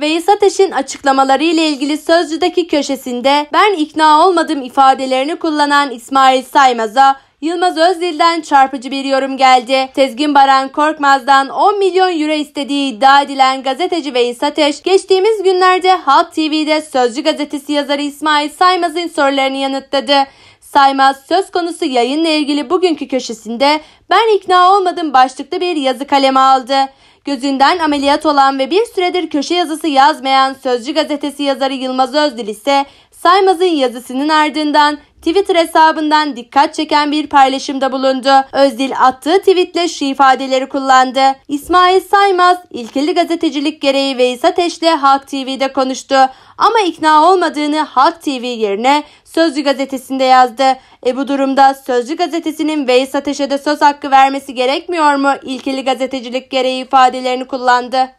Veys Ateş'in açıklamaları ile ilgili Sözcü'deki köşesinde ben ikna olmadım ifadelerini kullanan İsmail Saymaz'a Yılmaz Özdil'den çarpıcı bir yorum geldi. Sezgin Baran Korkmaz'dan 10 milyon euro istediği iddia edilen gazeteci Veys Ateş, geçtiğimiz günlerde Halk TV'de Sözcü gazetesi yazarı İsmail Saymaz'ın sorularını yanıtladı. Saymaz söz konusu yayınla ilgili bugünkü köşesinde ben ikna olmadım başlıklı bir yazı kaleme aldı. Gözünden ameliyat olan ve bir süredir köşe yazısı yazmayan Sözcü gazetesi yazarı Yılmaz Özdil ise Saymaz'ın yazısının ardından Twitter hesabından dikkat çeken bir paylaşımda bulundu. Özdil attığı tweetle şu ifadeleri kullandı. İsmail Saymaz ilkeli gazetecilik gereği Veys Ateş'le Halk TV'de konuştu ama ikna olmadığını Halk TV yerine Sözcü gazetesinde yazdı. E bu durumda Sözcü gazetesinin Veys Ateş'e de söz hakkı vermesi gerekmiyor mu? İlkeli gazetecilik gereği ifadelerini kullandı.